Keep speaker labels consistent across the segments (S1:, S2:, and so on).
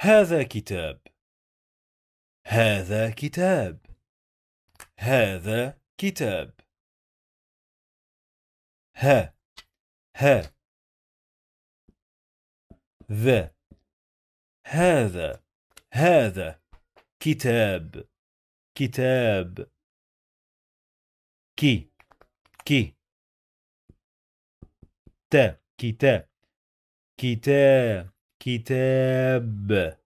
S1: هذا كتاب هذا كتاب هذا كتاب ها ها ذا هذا هذا كتاب كتاب كي كي تا كتاب كتاب
S2: كتاب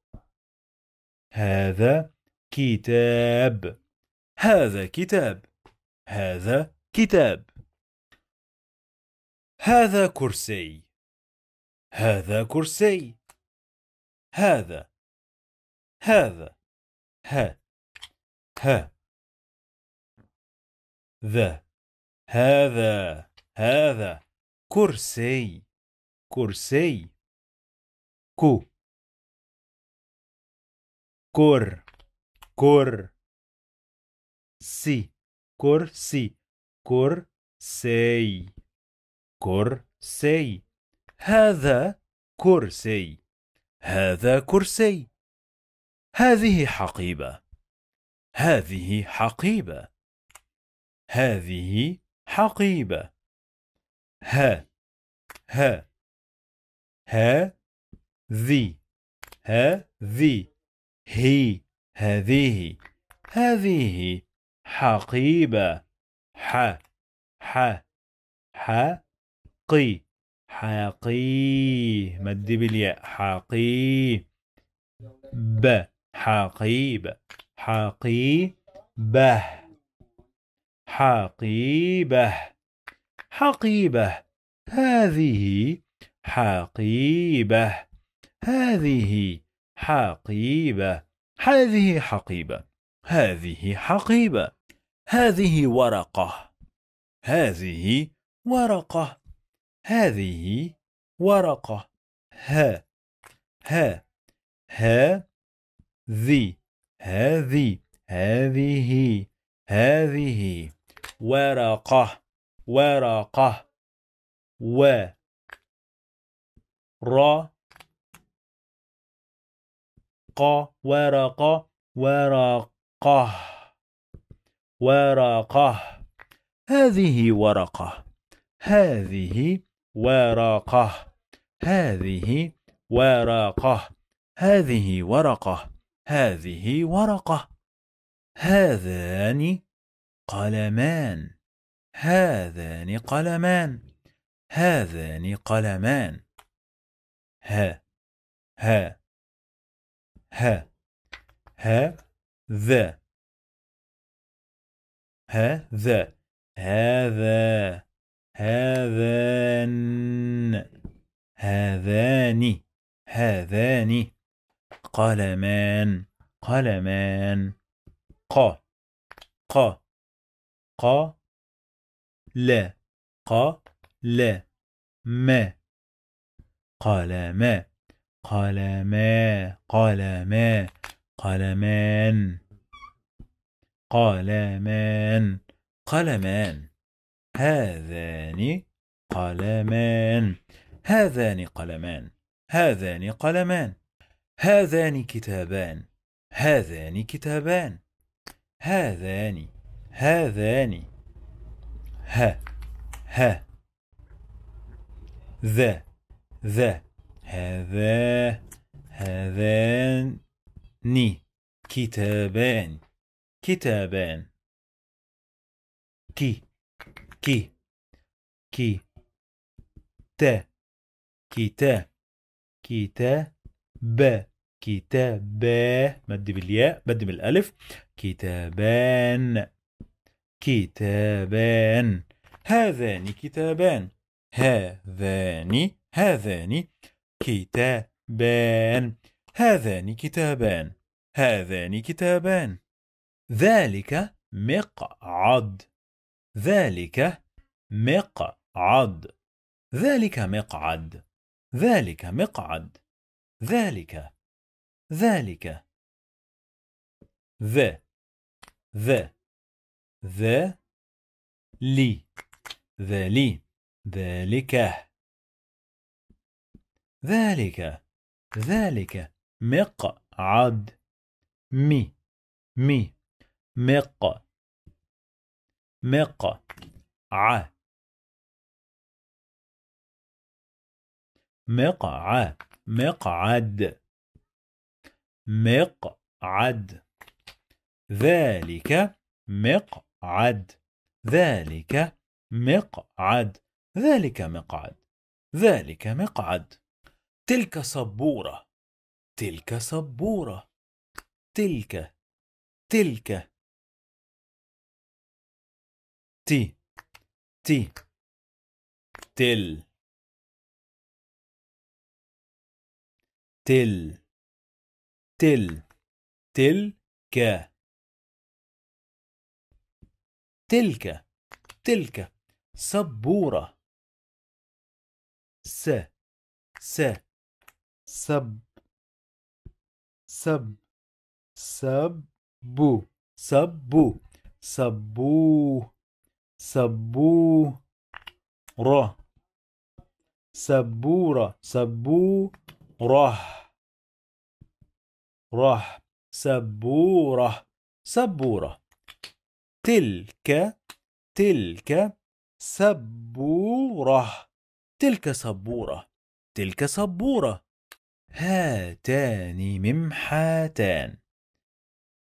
S2: هذا كتاب هذا كتاب هذا كتاب
S1: هذا كرسي هذا كرسي هذا هذا ها ها ذا هذا هذا كرسي كرسي كو كور كور سي كرسي كرسي
S2: سي هذا كرسي هذا كرسي هذه حقيبة هذه
S1: حقيبة هذه حقيبة ها ها ها ذي ها ذي هي هذه
S2: هذه حقيبة ح ح ح قي حقي مد بالياء حقي ب حقيب حقيبة حقيبة حقيبة هذه حقيبة هذه حقيبة هذه حقيبة هذه حقيبة هذه ورقة هذه ورقة هذه ورقة ها ها ها ذي هذه هذه هذه ورقة ورقة
S1: و را ورقة ورقة ورقة
S2: ورقة هذه ورقة هذه ورقة هذه ورقة هذه ورقة هذه ورقة هذان قلمان هذان قلمان
S1: هذان قلمان ها ها ها ها ذا ها ذا هذا
S2: هذان هذان هذان قلمان قلمان ق
S1: ق ق لا ق لا ما قلمان
S2: قلما قلما قلمان قلمان قلمان هذان قلمان هذان قلمان هذان قلمان هذان كتابان هذان كتابان هذان هذان ها ها ذا ذا هذا هذان كتابان
S1: كتابان كي كي كي تا كتا كتا
S2: ب كتابا مد بالياء مد بالالف كتابان كتابان هذان كتابان هذان هذان كتابان هذان كتابان هذان كتابان ذلك مقعد ذلك مقعد
S1: ذلك مقعد ذلك مقعد ذلك ذلك ذ ذ ذ لي ذلي ذلك ذلك ذلك مقعد مي مي مق مق ع مقع مقعد مقعد ذلك
S2: مقعد ذلك مقعد ذلك مقعد ذلك مقعد تلك سبورة
S1: تلك سبورة تلك تلك تي تي تل تل تل تل ك تلك تلك سبورة س س سب سب سبو سبو سبو سبوه
S2: ره سبورة سبو ره ره سبورة سبورة تلك تلك سبورة تلك سبورة تلك سبورة هاتان ممحاتان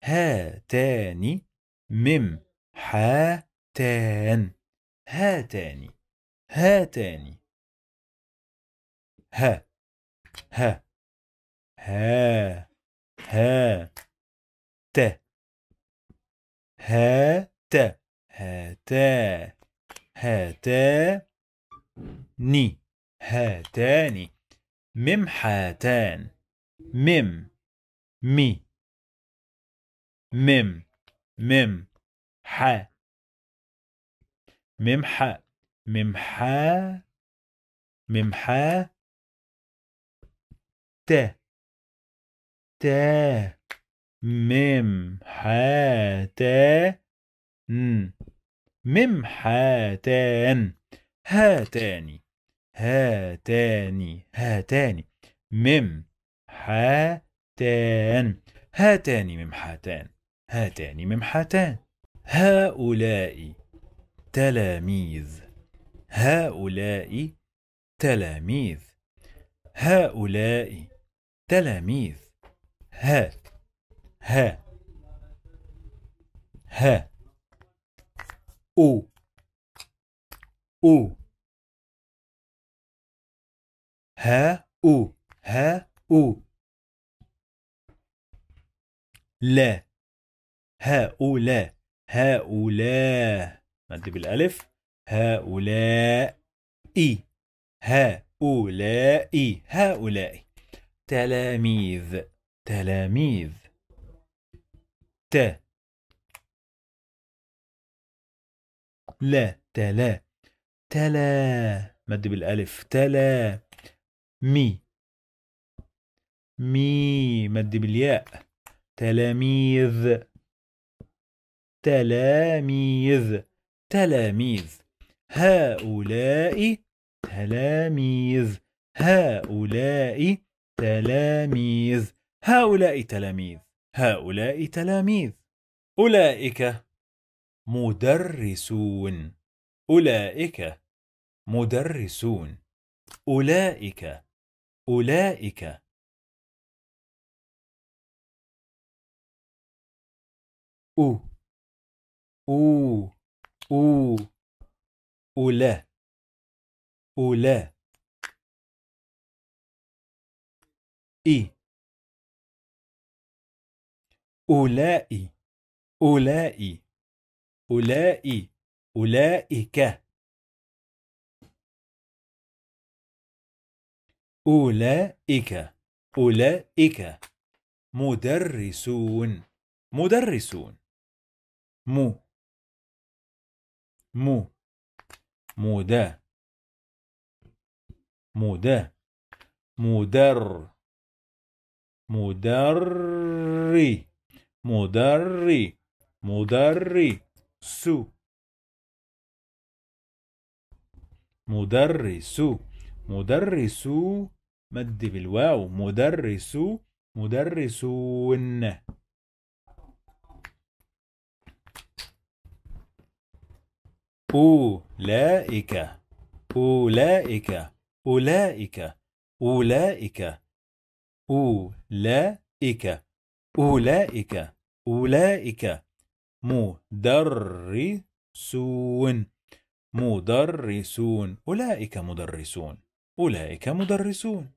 S2: هاتان
S1: ممحاتان هاتان هاتان ها ها ها ها ت
S2: هات هاتا هاتا ني هاتاني ممحتان
S1: مم مي مم مم ح ممح ممحا ممحا ت تا مم
S2: ن مم حاتان هاتان هاتان هاتان مم حاتان هاتان ممحتان هاتان ممحتان هؤلاء تلاميذ هؤلاء تلاميذ هؤلاء تلاميذ ها ها
S1: ها أو أو ها أو ها أو لا هؤلاء
S2: هؤلاء مد بالألف هؤلاء إي هؤلاء إي هؤلاء
S1: تلاميذ تلاميذ ت لا تلا تلا مد بالألف تلا مي
S2: مي مد بالياء تلاميذ تلاميذ تلاميذ هؤلاء تلاميذ هؤلاء تلاميذ هؤلاء تلاميذ هؤلاء تلاميذ أولئك مدرسون أولئك
S1: مدرسون أولئك أولئك أو أو أو أولا أولا إي أولئي أولئي أولئي أولئك أولئك
S2: أولئك مدرسون مدرسون
S1: مو مو مودا مودا مدر
S2: مدري مدري مدري سو مدرس مدرس مد بالواو مدرسو مدرسون أولئك أولئك أولئك أولئك أولئك أولئك أولئك مدرسون مدرسون أولئك مدرسون أولئك مدرسون